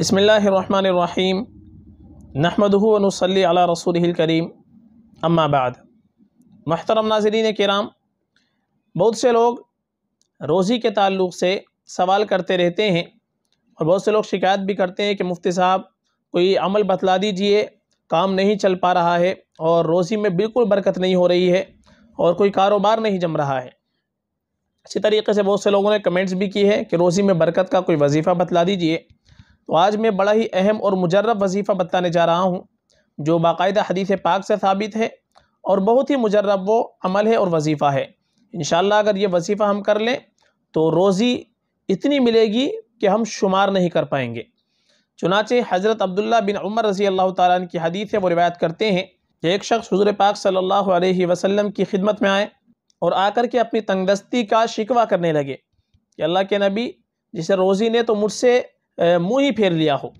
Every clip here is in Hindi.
बसमीम नहमदनसली अला रसूल करीम अम्माबाद महतरम नाजरीन कराम बहुत से लोग रोज़ी के ताल्लुक़ से सवाल करते रहते हैं और बहुत से लोग शिकायत भी करते हैं कि मुफ्ती साहब कोई अमल बतला दीजिए काम नहीं चल पा रहा है और रोज़ी में बिल्कुल बरकत नहीं हो रही है और कोई कारोबार नहीं जम रहा है इसी तरीके से बहुत से लोगों ने कमेंट्स भी किए हैं कि रोज़ी में बरकत का कोई वजीफ़ा बतला दीजिए तो आज मैं बड़ा ही अहम और मुजरब वजीफ़ा बताने जा रहा हूँ जो बाकायदा हदीस पाक से साबित है और बहुत ही मुजरब वो अमल है और वजीफ़ा है इन अगर ये वजीफ़ा हम कर लें तो रोज़ी इतनी मिलेगी कि हम शुमार नहीं कर पाएंगे चुनाचे हज़रत अब्दुल्ला बिन उमर रज़ी अल्लाह ताली की हदीत है वो रिवायत करते हैं कि एक शख्स हजूर पाक सल्ला वसलम की खिदमत में आए और आकर के अपनी तंगदस्ती का शिकवा करने लगे कि अल्लाह के नबी जिसे रोज़ी ने तो मुझसे मुँह ही फेर लिया हो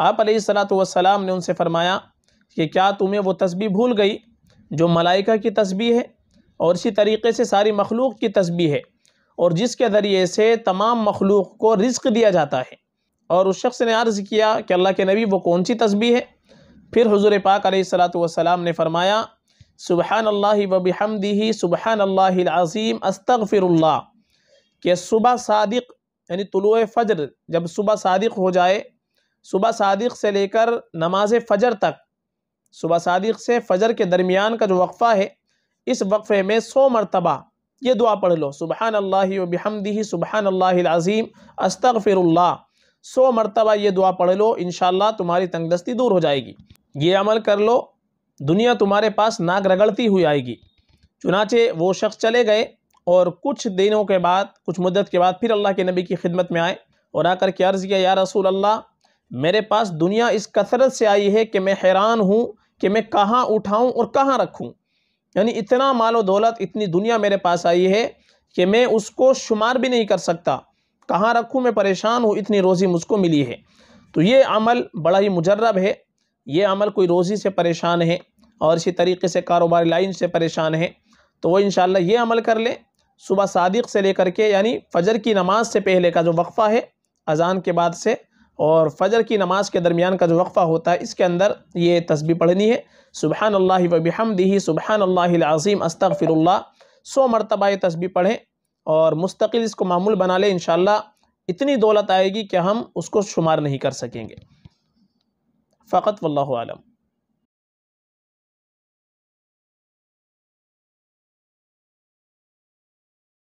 आप सलात वसलाम ने उनसे फरमाया कि क्या तुम्हें वो तस्बी भूल गई जो मलाइका की तस्बी है और इसी तरीके से सारी मखलूक की तस्बी है और जिसके ज़रिए से तमाम मखलूक को रिस्क दिया जाता है और उस शख्स ने अर्ज़ किया कि अल्लाह के नबी वो कौन सी तस्बी है फिर हजूर पाक सलाम ने फरमाया सुबहान अल्लाह हमदी सुबहान अल्लाज़ीम अस्तफ़िरल्ला के सुबह सदक़ यानी तुलु फ़जर जब सुबह सादिक हो जाए सुबह सादिक से लेकर नमाज फ़जर तक सुबह सादिक से फ़जर के दरमियान का जो वक्फ़ा है इस वक्फ़े में सौ मरतबा ये दुआ पढ़ लो सुबहान अल्लाह बहमदी सुबहान अल्लाज़ीम अस्तफ़िरल्ला सौ मरतबा ये दुआ पढ़ लो इन तुम्हारी तंगदस्ती दूर हो जाएगी ये अमल कर लो दुनिया तुम्हारे पास नाक रगड़ती हुई आएगी चुनाचे वो शख्स चले गए और कुछ दिनों के बाद कुछ मुद्दत के बाद फिर अल्लाह के नबी की खिदमत में आए और आकर के अर्ज़ किया या रसूल अल्लाह मेरे पास दुनिया इस कसरत से आई है कि मैं हैरान हूँ कि मैं कहाँ उठाऊँ और कहाँ रखूँ यानी इतना माल व दौलत इतनी दुनिया मेरे पास आई है कि मैं उसको शुमार भी नहीं कर सकता कहाँ रखूँ मैं परेशान हूँ इतनी रोज़ी मुझको मिली है तो ये अमल बड़ा ही मुजरब है ये अमल कोई रोज़ी से परेशान है और इसी तरीके से कारोबारी लाइन से परेशान है तो वो इन ये अमल कर लें सुबह सादिक से लेकर के यानी फ़जर की नमाज से पहले का जो वक्फ़ा है अजान के बाद से और फजर की नमाज के दरमियान का जो वक्फ़ा होता है इसके अंदर ये तस्बी पढ़नी है सुबहान अल्लाह वबहमदी सुबहान अल्लाज़ीम अस्तफ़िरल्ला सौ मरतबा ये तस्बी पढ़ें और मुस्तकिल इसको मामूल बना लें इन इतनी दौलत आएगी कि हम उसको शुमार नहीं कर सकेंगे फ़कत वल्लम